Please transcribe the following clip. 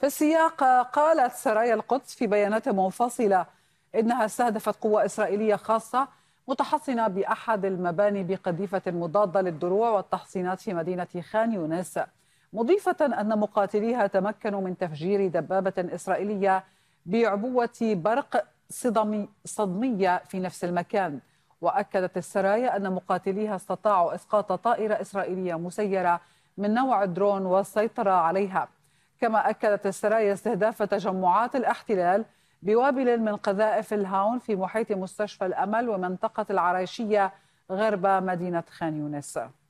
في السياق قالت سرايا القدس في بيانات منفصلة إنها استهدفت قوة إسرائيلية خاصة متحصنة بأحد المباني بقذيفة مضادة للدروع والتحصينات في مدينة خان يونس مضيفة أن مقاتليها تمكنوا من تفجير دبابة إسرائيلية بعبوة برق صدمي صدمية في نفس المكان وأكدت السرايا أن مقاتليها استطاعوا إسقاط طائرة إسرائيلية مسيرة من نوع درون والسيطرة عليها كما أكدت السرايا استهداف تجمعات الاحتلال بوابل من قذائف الهاون في محيط مستشفى الأمل ومنطقة العرايشية غرب مدينة خان يونس